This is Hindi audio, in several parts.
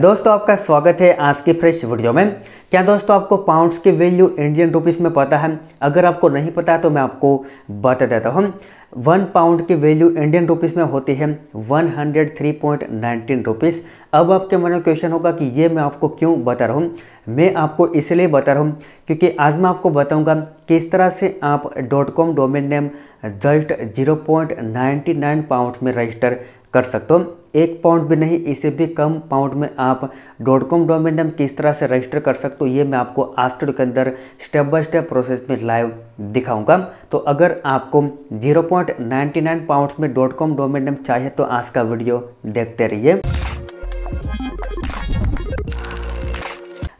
दोस्तों आपका स्वागत है आज की फ्रेश वीडियो में क्या दोस्तों आपको पाउंड्स की वैल्यू इंडियन रुपीस में पता है अगर आपको नहीं पता तो मैं आपको बता देता हूँ वन पाउंड की वैल्यू इंडियन रुपीस में होती है one hundred three point nineteen rupees अब आपके मन में क्वेश्चन होगा कि ये मैं आपको क्यों बता रहा हूँ मैं आपको इसलिए बता रहा हूँ क्योंकि आज मैं आपको बताऊँगा किस तरह से आप dot com domain name just zero point ninety nine में रजिस्टर कर सकते हो एक पाउंड भी नहीं इसे भी कम पाउंड में आप डॉट कॉम डोमेन नेम किस तरह से रजिस्टर कर सकते हो ये मैं आपको आज के अंदर स्टेप बाय स्टेप प्रोसेस में लाइव दिखाऊंगा तो अगर आपको 0.99 पॉइंट पाउंड में डॉट कॉम डोमेन नेम चाहिए तो आज का वीडियो देखते रहिए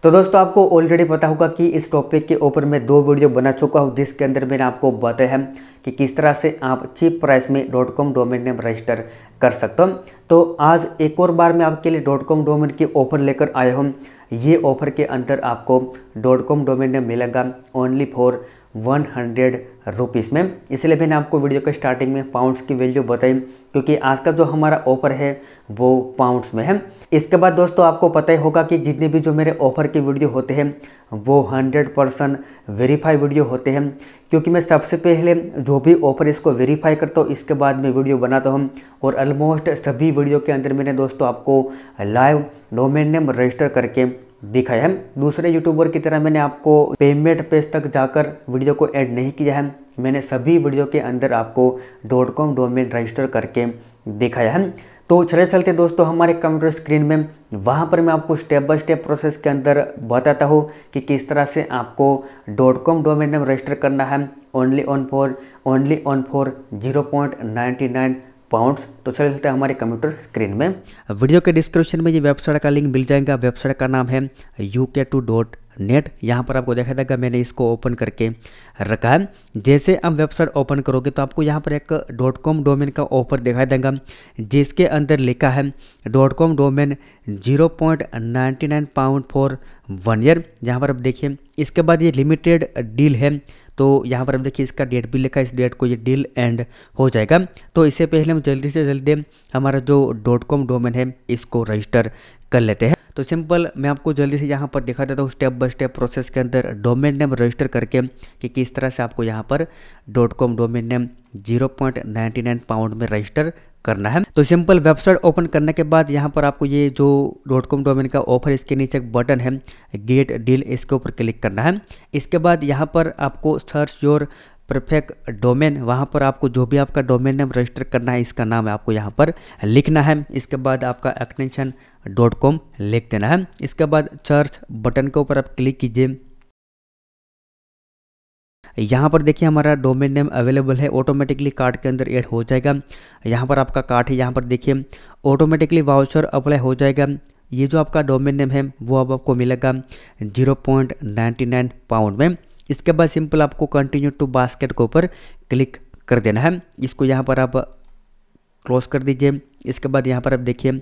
तो दोस्तों आपको ऑलरेडी पता होगा कि इस टॉपिक के ऊपर मैं दो वीडियो बना चुका हूँ जिसके अंदर मैंने आपको बताया है कि किस तरह से आप चीप प्राइस में dot com domain name register कर सकते हो तो आज एक और बार मैं आपके लिए डॉट कॉम डोमेन की ऑफर लेकर आया हूँ ये ऑफर के अंदर आपको डॉट कॉम डोमेन नेम मिलेगा only for one hundred rupees में इसलिए मैंने आपको वीडियो के स्टार्टिंग में पाउंड्स की वैल्यू बताई क्योंकि आज का जो हमारा ऑफर है वो पाउंड्स में है इसके बाद दोस्तों आपको पता ही होगा कि जितने भी जो मेरे ऑफर के वीडियो होते हैं वो हंड्रेड परसेंट वेरीफाई वीडियो होते हैं क्योंकि मैं सबसे पहले जो भी ऑफर इसको वेरीफाई करता हूँ इसके बाद मैं वीडियो बनाता हूँ और ऑलमोस्ट सभी वीडियो के अंदर मैंने दोस्तों आपको लाइव डोमेन नेम रजिस्टर करके दिखाया है दूसरे यूट्यूबर की तरह मैंने आपको पेमेंट पेज तक जाकर वीडियो को ऐड नहीं किया है मैंने सभी वीडियो के अंदर आपको डॉट कॉम डोमेन रजिस्टर करके दिखाया है तो चले चलते दोस्तों हमारे कंप्यूटर स्क्रीन में वहाँ पर मैं आपको स्टेप बाय स्टेप प्रोसेस के अंदर बताता हूँ कि किस तरह से आपको dot com domain name register करना है only on four only on four zero point ninety nine pounds तो चले चलते हैं हमारे कंप्यूटर स्क्रीन में वीडियो के डिस्क्रिप्शन में ये वेबसाइट का लिंक मिल जाएगा वेबसाइट का नाम है यू के टू डॉट नेट यहाँ पर आपको देखा जाएगा मैंने इसको ओपन करके रखा है जैसे आप वेबसाइट ओपन करोगे तो आपको यहाँ पर एक डॉट कॉम डोमेन का ऑफर दिखाई देगा जिसके अंदर लिखा है dot com domain zero point ninety nine pound for one year यहाँ पर आप देखिए इसके बाद ये लिमिटेड डील है तो यहाँ पर हम देखिए इसका डेट भी लिखा है इस डेट को ये डील एंड हो जाएगा तो इससे पहले हम जल्दी से जल्दी हमारा जो डॉट कॉम डोमेन है इसको रजिस्टर कर लेते हैं तो सिंपल मैं आपको जल्दी से यहाँ पर दिखा देता हूँ स्टेप बाय स्टेप प्रोसेस के अंदर डोमेन नेम रजिस्टर करके कि किस तरह से आपको यहाँ पर dot com domain name zero point ninety nine pound में रजिस्टर करना है तो सिंपल वेबसाइट ओपन करने के बाद यहाँ पर आपको ये जो डॉट कॉम डोमेन का ऑफर इसके नीचे एक बटन है गेट डील इसके ऊपर क्लिक करना है इसके बाद यहाँ पर आपको सर्च योर परफेक्ट डोमेन वहाँ पर आपको जो भी आपका डोमेन नेम रजिस्टर करना है इसका नाम है आपको यहाँ पर लिखना है इसके बाद आपका एक्सटेंशन डॉट कॉम लिख देना है इसके बाद सर्च बटन के ऊपर आप क्लिक कीजिए यहाँ पर देखिए हमारा डोमेन नेम अवेलेबल है ऑटोमेटिकली कार्ड के अंदर ऐड हो जाएगा यहाँ पर आपका कार्ड है यहाँ पर देखिए ऑटोमेटिकली वाउचर अप्लाई हो जाएगा ये जो आपका डोमेन नेम है वो अब आपको मिलेगा zero point ninety nine pound में इसके बाद सिंपल आपको कंटिन्यू टू बास्केट के ऊपर क्लिक कर देना है इसको यहाँ पर आप क्लोज कर दीजिए इसके बाद यहाँ पर आप देखिए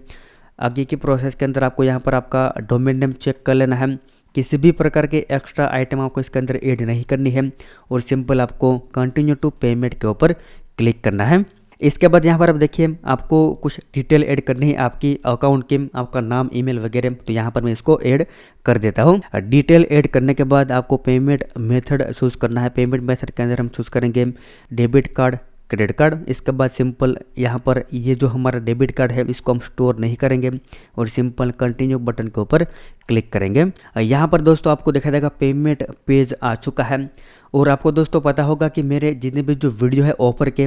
आगे की प्रोसेस के अंदर आपको यहाँ पर आपका डोमेन नेम चेक कर लेना है किसी भी प्रकार के एक्स्ट्रा आइटम आपको इसके अंदर ऐड नहीं करनी है और सिंपल आपको कंटिन्यू टू पेमेंट के ऊपर क्लिक करना है इसके बाद यहाँ पर आप देखिए आपको कुछ डिटेल ऐड करनी है आपकी अकाउंट के आपका नाम ईमेल वगैरह तो यहाँ पर मैं इसको ऐड कर देता हूँ डिटेल ऐड करने के बाद आपको पेमेंट मेथड चूज़ करना है पेमेंट मेथड के अंदर हम चूज़ करेंगे डेबिट कार्ड क्रेडिट कार्ड इसके बाद सिंपल यहाँ पर ये जो हमारा डेबिट कार्ड है इसको हम स्टोर नहीं करेंगे और सिंपल कंटिन्यू बटन के ऊपर क्लिक करेंगे यहाँ पर दोस्तों आपको देखा जाएगा पेमेंट पेज आ चुका है और आपको दोस्तों पता होगा कि मेरे जितने भी जो वीडियो है ऑफर के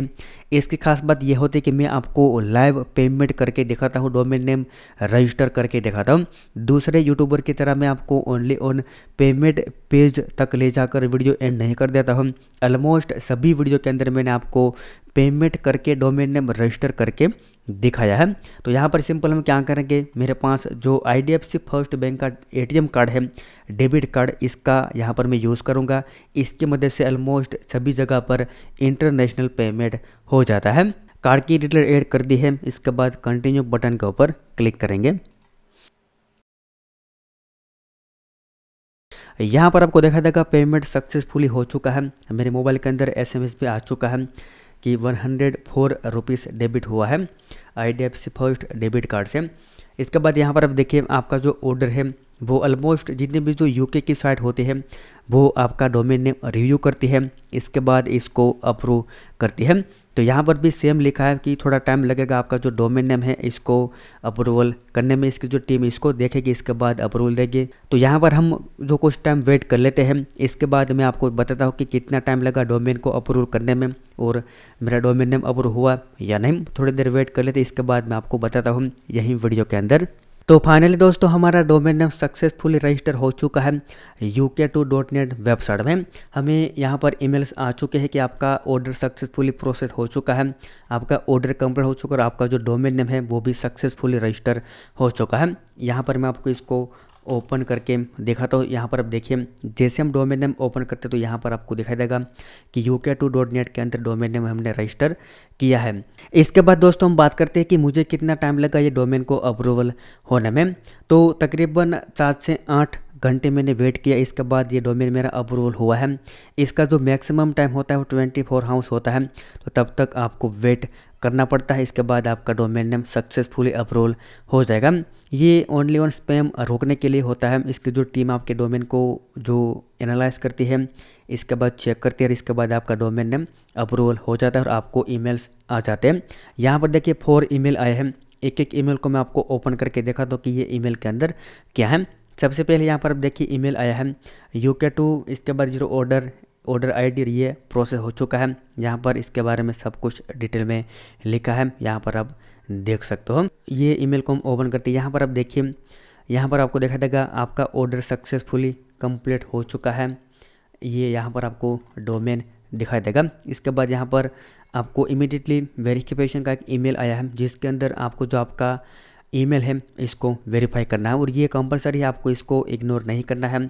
इसकी खास बात यह होती है कि मैं आपको लाइव पेमेंट करके दिखाता हूँ डोमेन नेम रजिस्टर करके दिखाता हूँ दूसरे यूट्यूबर की तरह मैं आपको only on on payment page तक ले जाकर वीडियो एंड नहीं कर देता हूँ ऑलमोस्ट सभी वीडियो के अंदर मैंने आपको पेमेंट करके डोमेन नेम रजिस्टर करके दिखाया है तो यहाँ पर सिंपल हम क्या करेंगे मेरे पास जो I D F C first bank का एटीएम कार्ड है डेबिट कार्ड इसका यहाँ पर मैं यूज़ करूँगा इसके मदद से ऑलमोस्ट सभी जगह पर इंटरनेशनल पेमेंट हो जाता है कार्ड की डिटेल ऐड कर दी है इसके बाद कंटिन्यू बटन के ऊपर क्लिक करेंगे यहाँ पर आपको देखा देगा पेमेंट सक्सेसफुली हो चुका है मेरे मोबाइल के अंदर एस भी आ चुका है कि 104 हंड्रेड डेबिट हुआ है I D F C first debit card से इसके बाद यहाँ पर आप देखिए आपका जो ऑर्डर है वो ऑलमोस्ट जितने भी जो यूके की साइट होते हैं वो आपका डोमेन नेम रिव्यू करती है इसके बाद इसको अप्रूव करती है तो यहाँ पर भी सेम लिखा है कि थोड़ा टाइम लगेगा आपका जो डोमेन नेम है इसको अप्रूवल करने में इसकी जो टीम इसको देखेगी इसके बाद अप्रूवल देगी तो यहाँ पर हम जो कुछ टाइम वेट कर लेते हैं इसके बाद मैं आपको बताता हूँ कि कितना टाइम लगा डोमेन को अप्रूव करने में और मेरा डोमेन नेम अप्रूव हुआ या नहीं थोड़ी देर वेट कर लेते इसके बाद मैं आपको बताता हूँ यहीं वीडियो के अंदर तो फाइनली दोस्तों हमारा डोमेन नेम सक्सेसफुली रजिस्टर हो चुका है यू के टू डॉट नेट वेबसाइट में हमें यहाँ पर ईमेल्स आ चुके हैं कि आपका ऑर्डर सक्सेसफुली प्रोसेस हो चुका है आपका ऑर्डर कंप्लीट हो चुका है और आपका जो डोमेन नेम है वो भी सक्सेसफुली रजिस्टर हो चुका है यहाँ पर मैं आपको इसको ओपन करके देखा तो यहाँ पर आप देखिए जैसे हम डोमेन नेम ओपन करते तो यहाँ पर आपको दिखाई देगा कि यू के टू डॉट नेट के अंदर डोमेन नेम हमने रजिस्टर किया है इसके बाद दोस्तों हम बात करते हैं कि मुझे कितना टाइम लगा ये डोमेन को अप्रूवल होने में तो तकरीबन सात से आठ घंटे मैंने वेट किया इसके बाद ये डोमेन मेरा अप्रूवल हुआ है इसका जो मैक्सिमम टाइम होता है वो ट्वेंटी फोर हाउस होता है तो तब तक आपको वेट करना पड़ता है इसके बाद आपका डोमेन नेम सक्सेसफुली अप्रूवल हो जाएगा ये ओनली ऑन स्पैम रोकने के लिए होता है इसकी जो टीम आपके डोमेन को जो एनालाइज करती है इसके बाद चेक करती है और इसके बाद आपका डोमेन नेम अप्रूवल हो जाता है और आपको ईमेल्स आ जाते हैं यहाँ पर देखिए फोर ईमेल आए हैं एक एक ईमेल को मैं आपको ओपन करके देखा तो कि ये ईमेल के अंदर क्या है सबसे पहले यहाँ पर आप देखिए ईमेल आया है यू के टू इसके बाद जीरो ऑर्डर ऑर्डर आईडी है प्रोसेस हो चुका है यहाँ पर इसके बारे में सब कुछ डिटेल में लिखा है यहाँ पर आप देख सकते हो ये ईमेल को हम ओपन करते हैं यहाँ पर आप देखिए यहाँ पर आपको देखा देगा आपका ऑर्डर सक्सेसफुली कंप्लीट हो चुका है ये यहाँ पर आपको डोमेन दिखाई देगा इसके बाद यहाँ पर आपको इमिडिएटली वेरिफिकेशन का एक ईमेल आया है जिसके अंदर आपको जो आपका ईमेल है इसको वेरीफाई करना है और ये कंपलसरी आपको इसको इग्नोर नहीं करना है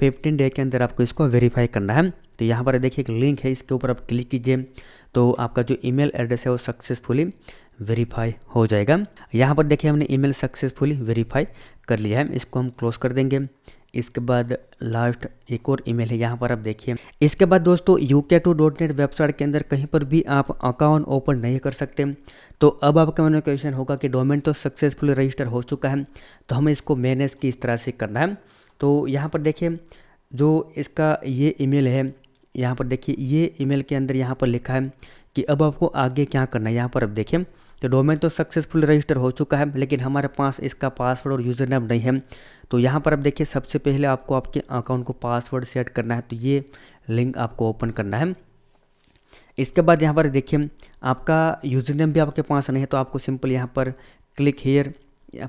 फिफ्टीन डे के अंदर आपको इसको वेरीफाई करना है तो यहाँ पर देखिए एक लिंक है इसके ऊपर आप क्लिक कीजिए तो आपका जो ईमेल एड्रेस है वो सक्सेसफुली वेरीफाई हो जाएगा यहाँ पर देखिए हमने ईमेल सक्सेसफुली वेरीफाई कर लिया है इसको हम क्लोज कर देंगे इसके बाद लास्ट एक और ईमेल है यहाँ पर आप देखिए इसके बाद दोस्तों यू के टू डॉट नेट वेबसाइट के अंदर कहीं पर भी आप अकाउंट ओपन नहीं कर सकते तो अब आपके मन में क्वेश्चन होगा कि डोमेन तो सक्सेसफुल रजिस्टर हो चुका है तो हमें इसको मैनेज किस तरह से करना है तो यहाँ पर देखिए जो इसका ये ईमेल है यहाँ पर देखिए ये ईमेल के अंदर यहाँ पर लिखा है कि अब आपको आगे क्या करना है यहाँ पर अब देखें तो डोमेन तो सक्सेसफुल रजिस्टर हो चुका है लेकिन हमारे पास इसका पासवर्ड और यूज़र नेम नहीं है तो यहाँ पर अब देखिए सबसे पहले आपको आपके अकाउंट को पासवर्ड सेट करना है तो ये लिंक आपको ओपन करना है इसके बाद यहाँ पर देखिए आपका यूज़र नेम भी आपके पास नहीं है तो आपको सिंपल यहाँ पर click here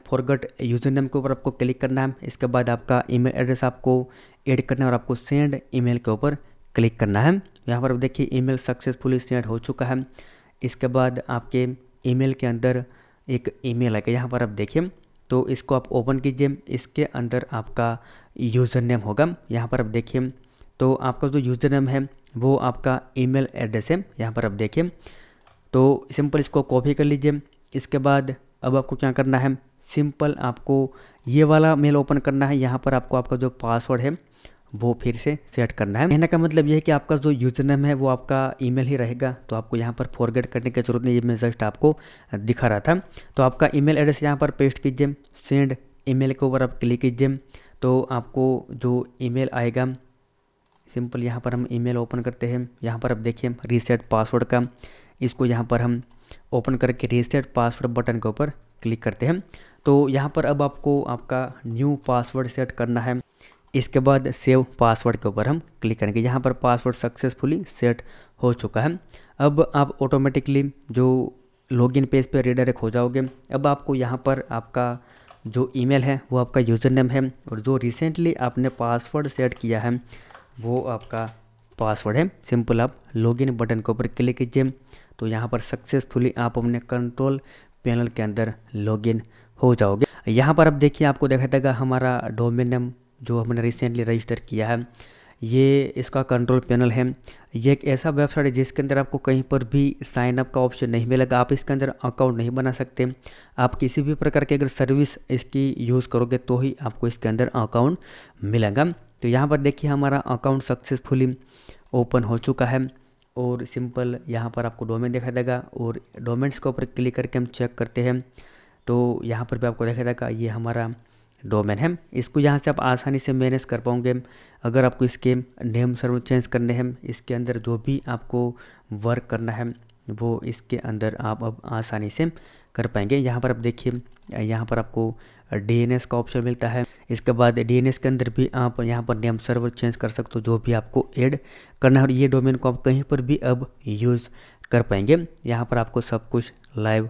forgot username के ऊपर आपको क्लिक करना है इसके बाद आपका ईमेल एड्रेस आपको ऐड करना है और आपको सेंड ईमेल के ऊपर क्लिक करना है यहाँ पर देखिए ईमेल सक्सेसफुली सेंड हो चुका है इसके बाद आपके ईमेल के अंदर एक ईमेल आएगा यहाँ पर आप देखिए तो इसको आप ओपन कीजिए इसके अंदर आपका यूज़र नेम होगा यहाँ पर आप देखिए तो आपका जो यूज़र नेम है वो आपका ईमेल एड्रेस है यहाँ पर आप देखें तो सिंपल इसको कॉपी कर लीजिए इसके बाद अब आपको क्या करना है सिंपल आपको ये वाला मेल ओपन करना है यहाँ पर आपको आपका जो पासवर्ड है वो फिर से सेट करना है कहने का मतलब ये है कि आपका जो यूजर नेम है वो आपका ईमेल ही रहेगा तो आपको यहाँ पर फॉरगेट करने की ज़रूरत नहीं ये मैं जस्ट आपको दिखा रहा था तो आपका ईमेल एड्रेस यहाँ पर पेस्ट कीजिए सेंड ईमेल के ऊपर आप क्लिक कीजिए तो आपको जो ईमेल आएगा सिंपल यहाँ पर हम ईमेल ओपन करते हैं यहाँ पर आप देखिए रीसेट पासवर्ड का इसको यहाँ पर हम ओपन करके रीसेट पासवर्ड बटन के ऊपर क्लिक करते हैं तो यहाँ पर अब आपको आपका न्यू पासवर्ड सेट करना है इसके बाद सेव पासवर्ड के ऊपर हम क्लिक करेंगे यहाँ पर पासवर्ड सक्सेसफुली सेट हो चुका है अब आप ऑटोमेटिकली जो लॉगिन पेज पे रिडायरेक्ट हो जाओगे अब आपको यहाँ पर आपका जो ईमेल है वो आपका यूज़र नेम है और जो रिसेंटली आपने पासवर्ड सेट किया है वो आपका पासवर्ड है सिंपल आप लॉगिन बटन के ऊपर क्लिक कीजिए तो यहाँ पर सक्सेसफुली आप अपने कंट्रोल पैनल के अंदर लॉगिन हो जाओगे यहाँ पर आप देखिए आपको देखा देगा हमारा डोमेन नेम जो हमने रिसेंटली रजिस्टर किया है ये इसका कंट्रोल पैनल है ये एक ऐसा वेबसाइट है जिसके अंदर आपको कहीं पर भी साइन अप का ऑप्शन नहीं मिलेगा आप इसके अंदर अकाउंट नहीं बना सकते आप किसी भी प्रकार की अगर सर्विस इसकी यूज़ करोगे तो ही आपको इसके अंदर अकाउंट मिलेगा तो यहाँ पर देखिए हमारा अकाउंट सक्सेसफुली ओपन हो चुका है और सिंपल यहाँ पर आपको डोमेन देखा देगा और डोमेन्स के ऊपर क्लिक करके हम चेक करते हैं तो यहाँ पर भी आपको देखा देगा ये हमारा डोमेन है इसको यहाँ से आप आसानी से मैनेज कर पाओगे अगर आपको इसके नेम सर्वर चेंज करने हैं इसके अंदर जो भी आपको वर्क करना है वो इसके अंदर आप अब आसानी से कर पाएंगे यहाँ पर आप देखिए यहाँ पर आपको डी का ऑप्शन मिलता है इसके बाद डीएनएस के अंदर भी आप यहाँ पर नेम सर्वर चेंज कर सकते हो जो भी आपको ऐड करना है और ये डोमेन को आप कहीं पर भी अब यूज़ कर पाएंगे यहाँ पर आपको सब कुछ लाइव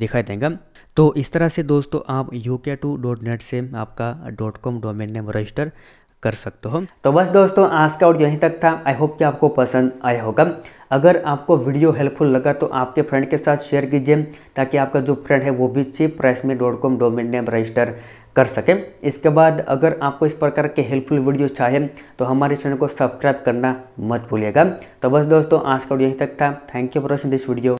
दिखाई देगा तो इस तरह से दोस्तों आप यूके टू डॉट नेट से आपका dot com domain name register कर सकते हो तो बस दोस्तों आज का और यहीं तक था आई होप कि आपको पसंद आया होगा अगर आपको वीडियो हेल्पफुल लगा तो आपके फ्रेंड के साथ शेयर कीजिए ताकि आपका जो फ्रेंड है वो भी चीप प्राइस में dot com domain name register कर सकें इसके बाद अगर आपको इस प्रकार के हेल्पफुल वीडियो चाहिए तो हमारे चैनल को सब्सक्राइब करना मत भूलिएगा तो बस दोस्तों आज का वीडियो यही तक था thank you for watching this video